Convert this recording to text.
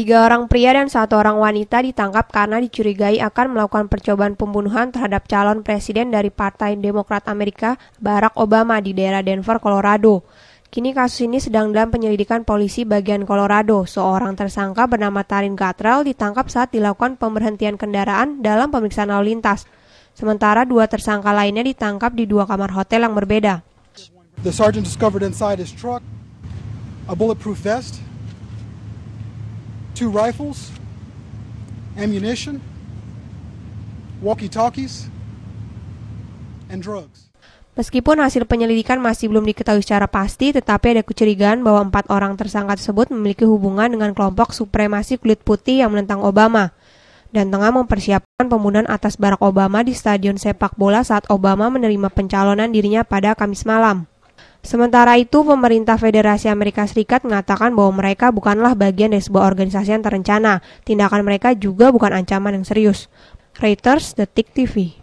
Tiga orang pria dan satu orang wanita ditangkap karena dicurigai akan melakukan percobaan pembunuhan terhadap calon presiden dari Partai Demokrat Amerika, Barack Obama, di daerah Denver, Colorado. Kini kasus ini sedang dalam penyelidikan polisi bagian Colorado. Seorang tersangka bernama Tarin Gatrell ditangkap saat dilakukan pemberhentian kendaraan dalam pemeriksaan lalu lintas. Sementara dua tersangka lainnya ditangkap di dua kamar hotel yang berbeda. The sergeant discovered inside his truck a bulletproof vest two rifles, ammunition, walkie-talkies, and drugs. Meskipun hasil penyelidikan masih belum diketahui secara pasti, tetapi ada kecurigaan bahwa empat orang tersangka tersebut memiliki hubungan dengan kelompok supremasi kulit putih yang menentang Obama dan tengah mempersiapkan pembunuhan atas Barack Obama di stadion sepak bola saat Obama menerima pencalonan dirinya pada Kamis malam. Sementara itu, pemerintah Federasi Amerika Serikat mengatakan bahwa mereka bukanlah bagian dari sebuah organisasi yang terencana. Tindakan mereka juga bukan ancaman yang serius. Reuters, Detik TV.